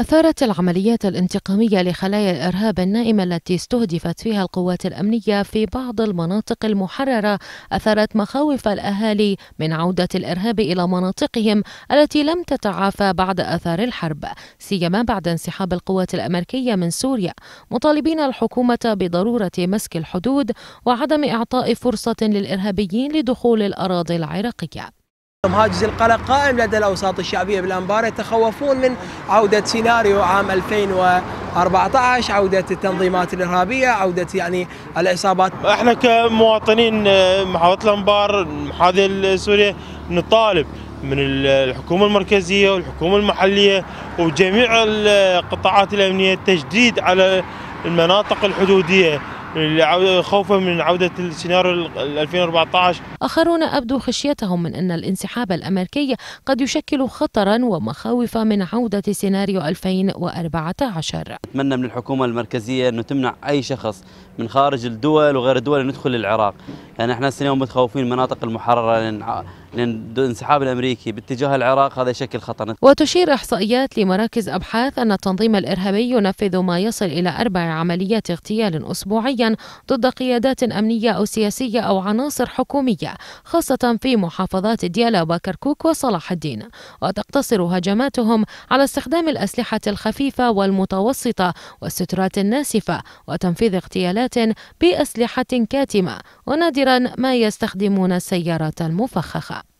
أثارت العمليات الانتقامية لخلايا الإرهاب النائمة التي استهدفت فيها القوات الأمنية في بعض المناطق المحررة أثارت مخاوف الأهالي من عودة الإرهاب إلى مناطقهم التي لم تتعافى بعد آثار الحرب سيما بعد انسحاب القوات الأمريكية من سوريا مطالبين الحكومة بضرورة مسك الحدود وعدم إعطاء فرصة للإرهابيين لدخول الأراضي العراقية هاجس القلق قائم لدى الاوساط الشعبيه بالانبار يتخوفون من عوده سيناريو عام 2014 عوده التنظيمات الارهابيه عوده يعني العصابات احنا كمواطنين آه، محافظه الانبار محافظه سوريا نطالب من الحكومه المركزيه والحكومه المحليه وجميع القطاعات الامنيه التجديد على المناطق الحدوديه خوفا من عودة السيناريو 2014 آخرون أبدوا خشيتهم من أن الانسحاب الأمريكي قد يشكل خطرا ومخاوف من عودة سيناريو 2014 أتمنى من الحكومة المركزية أن تمنع أي شخص من خارج الدول وغير الدول أن يدخل العراق يعني احنا السنه متخوفين مناطق المحرره لان الانسحاب الامريكي باتجاه العراق هذا شكل خطر. وتشير احصائيات لمراكز ابحاث ان التنظيم الارهابي ينفذ ما يصل الى اربع عمليات اغتيال اسبوعيا ضد قيادات امنيه او سياسيه او عناصر حكوميه خاصه في محافظات ديالا وكركوك وصلاح الدين وتقتصر هجماتهم على استخدام الاسلحه الخفيفه والمتوسطه والسترات الناسفه وتنفيذ اغتيالات باسلحه كاتمه ونادرا ما يستخدمون السيارات المفخخة